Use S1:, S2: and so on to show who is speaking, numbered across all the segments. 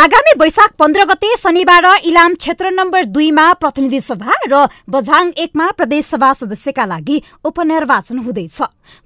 S1: आगामी वैशाख पन्ध्र गते शनिबार इलाम क्षेत्र नम्बर दुईमा प्रतिनिधि सभा र बझाङ एकमा प्रदेशसभा सदस्यका लागि उपनिर्वाचन हुँदैछ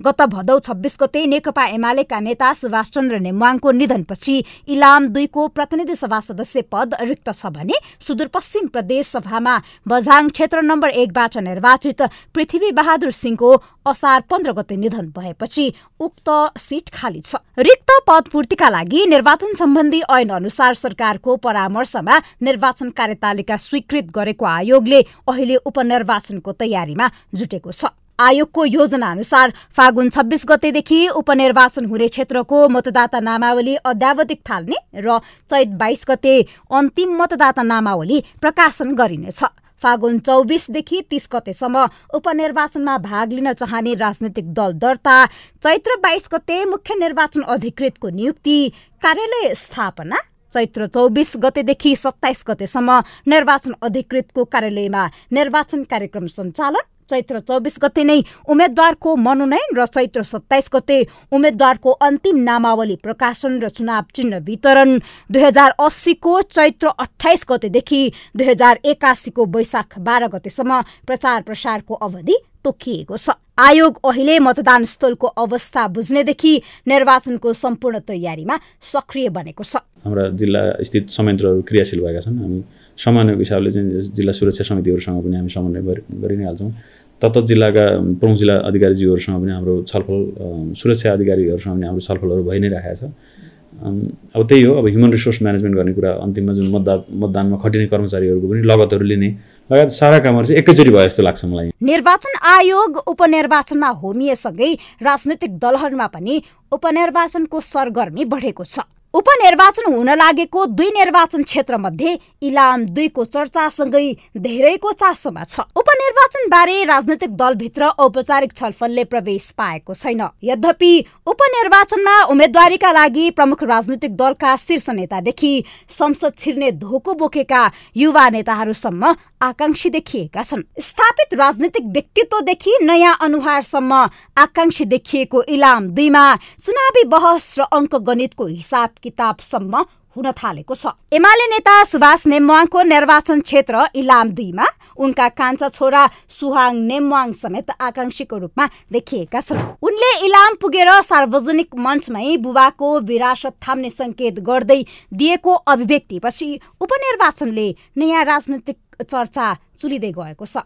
S1: गत भदौ छब्बिस गते नेकपा एमालेका नेता सुभाष चन्द्र नेमवाङको निधनपछि इलाम दुईको प्रतिनिधि सभा सदस्य पद रिक्त छ भने सुदूरपश्चिम प्रदेश सभामा बझाङ क्षेत्र नम्बर एकबाट निर्वाचित पृथ्वी बहादुर सिंहको असार पन्ध्र गते निधन भएपछि उक्त सिट खाली छ रिक्त पदपूर्तिका लागि निर्वाचन सम्बन्धी ऐन अनुसार सरकारको परामर्शमा निर्वाचन कार्यतालिका स्वीकृत गरेको आयोगले अहिले उपनिर्वाचनको तयारीमा जुटेको छ आयोगको योजना अनुसार फागुन छब्बिस गतेदेखि उपनिर्वाचन हुने क्षेत्रको मतदाता नामावली अध्यावधिक थाल्ने र चैत बाइस गते अन्तिम मतदाता नामावली प्रकाशन गरिनेछ फागुन चौबिसदेखि तीस गतेसम्म उपनिर्वाचनमा भाग लिन चाहने राजनैतिक दल दर्ता चैत्र बाइस गते मुख्य निर्वाचन अधिकृतको नियुक्ति कार्यालय स्थापना चैत्र चौबिस गतेदेखि सत्ताइस गतेसम्म निर्वाचन अधिकृतको कार्यालयमा निर्वाचन कार्यक्रम सञ्चालन चैत्र चौबिस गते नै उम्मेद्वारको मनोनयन र चैत्र सत्ताइस गते उम्मेद्वारको अन्तिम नामावली प्रकाशन र चुनाव चिन्ह वितरण दुई हजार अस्सीको चैत्र अठाइस गतेदेखि दुई हजार एकासीको वैशाख बाह्र गतेसम्म प्रचार प्रसारको अवधि तोकिएको छ आयोग अहिले मतदान स्थलको अवस्था बुझ्नेदेखि निर्वाचनको सम्पूर्ण तयारीमा सक्रिय बनेको छ हाम्रा जिल्ला स्थित संयन्त्रहरू क्रियाशील भएका छन् हामी समन्वयको हिसाबले चाहिँ जिल्ला सुरक्षा समितिहरूसँग पनि हामी समन्वय गरि नै हाल्छौँ तत्त जिल्लाका प्रमुख जिल्ला अधिकारीज्यूहरूसँग पनि हाम्रो छलफल सुरक्षा अधिकारीहरूसँग पनि हाम्रो छलफलहरू भइ नै राखेको छ अब त्यही हो अब ह्युमन रिसोर्स म्यानेजमेन्ट गर्ने कुरा अन्तिममा जुन मतदान मतदानमा खटिने कर्मचारीहरूको पनि लगतहरू लिने लगायत सारा कामहरू चाहिँ एकैचोटि भयो जस्तो लाग्छ मलाई निर्वाचन आयोग उपनिर्वाचनमा होमिएसँगै राजनैतिक दलहरूमा पनि उपनिर्वाचनको सरगर्मी बढेको छ उपनिर्वाचन हुन लागेको दुई निर्वाचन क्षेत्र मध्ये इलाम दुईको सँगै धेरैको चासोमा छ उपनिर्वाचन बारे राजनैतिक दलभित्र औपचारिक छलफलले प्रवेश पाएको छैन यद्यपि उपनिर्वाचनमा उम्मेद्वारीका लागि प्रमुख राजनैतिक दलका शीर्ष नेतादेखि संसद छिर्ने धोको बोकेका युवा नेताहरूसम्म आकांक्षी देखिएका छन् स्थापित राजनीतिक व्यक्तित्वदेखि नयाँ अनुहारसम्म आकांक्षी देखिएको इलाम दुईमा चुनावी बहस र अङ्क गणितको हिसाब किताबसम्म हुन थालेको छ एमाले नेता सुभाष नेमवाङको निर्वाचन क्षेत्र इलाम दुईमा उनका कान्छा छोरा सुहाङ नेमवाङ समेत आकाङ्क्षीको रूपमा देखिएका छन् उनले इलाम पुगेर सार्वजनिक मञ्चमै बुबाको विरासत थाम्ने सङ्केत गर्दै दिएको अभिव्यक्तिपछि उपनिर्वाचनले नयाँ राजनैतिक चर्चा चुलिँदै गएको छ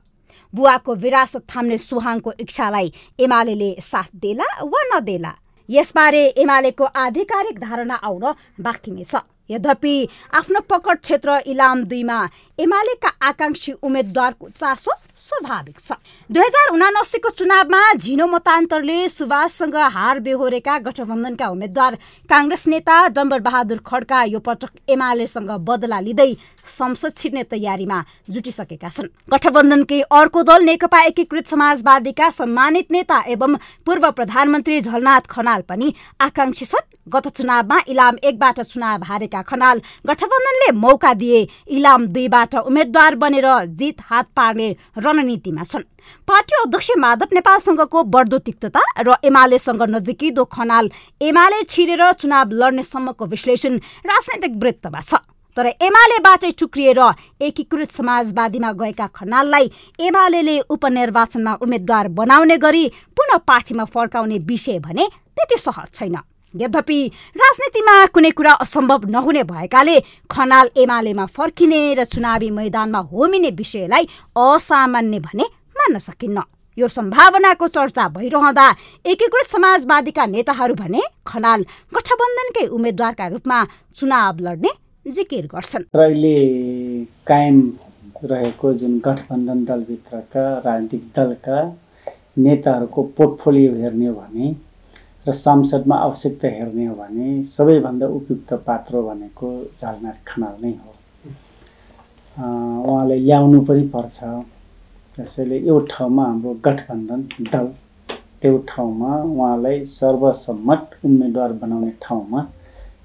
S1: बुवाको विरासत थाम्ने सुहाङको इच्छालाई एमाले साथ देला वा नदेला यसबारे एमालेको आधिकारिक धारणा आउन बाँकी नै छ यद्यपि आफ्नो पकड क्षेत्र इलाम दुईमा एमालेका आकाङ्क्षी उम्मेद्वारको चासो स्वाभाविक छ दुई हजार उनासीको चुनावमा झिनो मतान्तरले सुभाषसँग हार बेहोरेका गठबन्धनका उम्मेद्वार काङ्ग्रेस नेता डम्बर बहादुर खड्का यो पटक एमालेसँग बदला लिँदै संसद छिर्ने तयारीमा जुटिसकेका छन् गठबन्धनकै अर्को दल नेकपा एकीकृत समाजवादीका सम्मानित नेता एवं पूर्व प्रधानमन्त्री झलनाथ खनाल पनि आकांक्षी छन् गत चुनावमा इलाम एकबाट चुनाव हारेका भएका खनाल गठबन्धनले मौका दिए इलाम दुईबाट उम्मेद्वार बनेर जित हात पार्ने रणनीतिमा छन् पार्टी अध्यक्ष माधव नेपालसँगको बढ्दो तिक्तता र एमालेसँग नजिकिँदो खनाल एमाले छिरेर चुनाव लड्नेसम्मको विश्लेषण राजनैतिक वृत्तमा छ तर एमालेबाटै टुक्रिएर एकीकृत समाजवादीमा गएका खनाललाई एमाले उपनिर्वाचनमा उम्मेद्वार बनाउने गरी पुनः पार्टीमा फर्काउने विषय भने त्यति सहज छैन यद्यपि राजनीतिमा कुनै कुरा असम्भव नहुने भएकाले खनाल एमालेमा फर्किने र चुनावी मैदानमा होमिने विषयलाई असामान्य भने मान्न सकिन्न यो सम्भावनाको चर्चा भइरहँदा एकीकृत समाजवादीका नेताहरू भने खनाल गठबन्धनकै उम्मेद्वारका रूपमा चुनाव लड्ने जिकिर गर्छन् र अहिले कायम रहेको जुन गठबन्धन दलभित्रका राजनीतिक दलका नेताहरूको पोर्टफोलियो हेर्ने हो भने र संसदमा आवश्यकता हेर्ने हो भने सबैभन्दा उपयुक्त पात्र भनेको झलनाथ खनाल नै हो उहाँले ल्याउनु पनि पर्छ त्यसैले यो ठाउँमा हाम्रो गठबन्धन दल त्यो ठाउँमा उहाँलाई सर्वसम्मत उम्मेदवार बनाउने ठाउँमा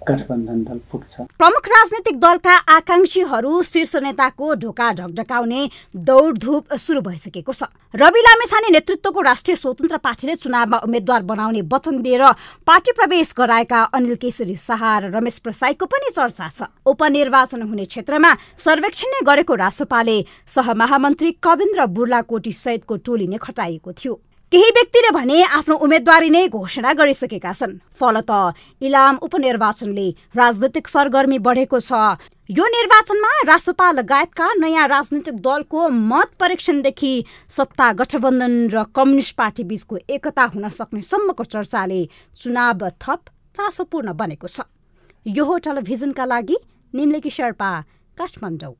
S1: गठबन्धन दल पुग्छ प्रमुख राजनैतिक दलका आकाङ्क्षीहरू शीर्ष नेताको ढोका ढकढकाउने दौडधुप सुरु भइसकेको छ रवि लामेछाने नेतृत्वको राष्ट्रिय स्वतन्त्र पार्टीले चुनावमा उम्मेद्वार बनाउने वचन दिएर पार्टी प्रवेश गराएका अनिल केशरी शाह र रमेश प्रसाईको पनि चर्चा छ उपनिर्वाचन हुने क्षेत्रमा सर्वेक्षण नै गरेको रासपाले सहमहामन्त्री कविन्द्र बुर्लाकोटी सहितको टोली नै खटाइएको थियो केही व्यक्तिले भने आफ्नो उम्मेद्वारी नै घोषणा गरिसकेका छन् फलत इलाम उपनिर्वाचनले राजनैतिक सरगर्मी बढेको छ यो निर्वाचनमा राष्ट्रपाल लगायतका नयाँ राजनैतिक दलको मत परीक्षणदेखि सत्ता गठबन्धन र कम्युनिस्ट पार्टी बीचको एकता हुन सक्ने सम्मको चर्चाले चुनाव थप चासोपूर्ण बनेको छ यो हो टेलिभिजनका लागि निम्लेकी शेर्पा काठमाडौँ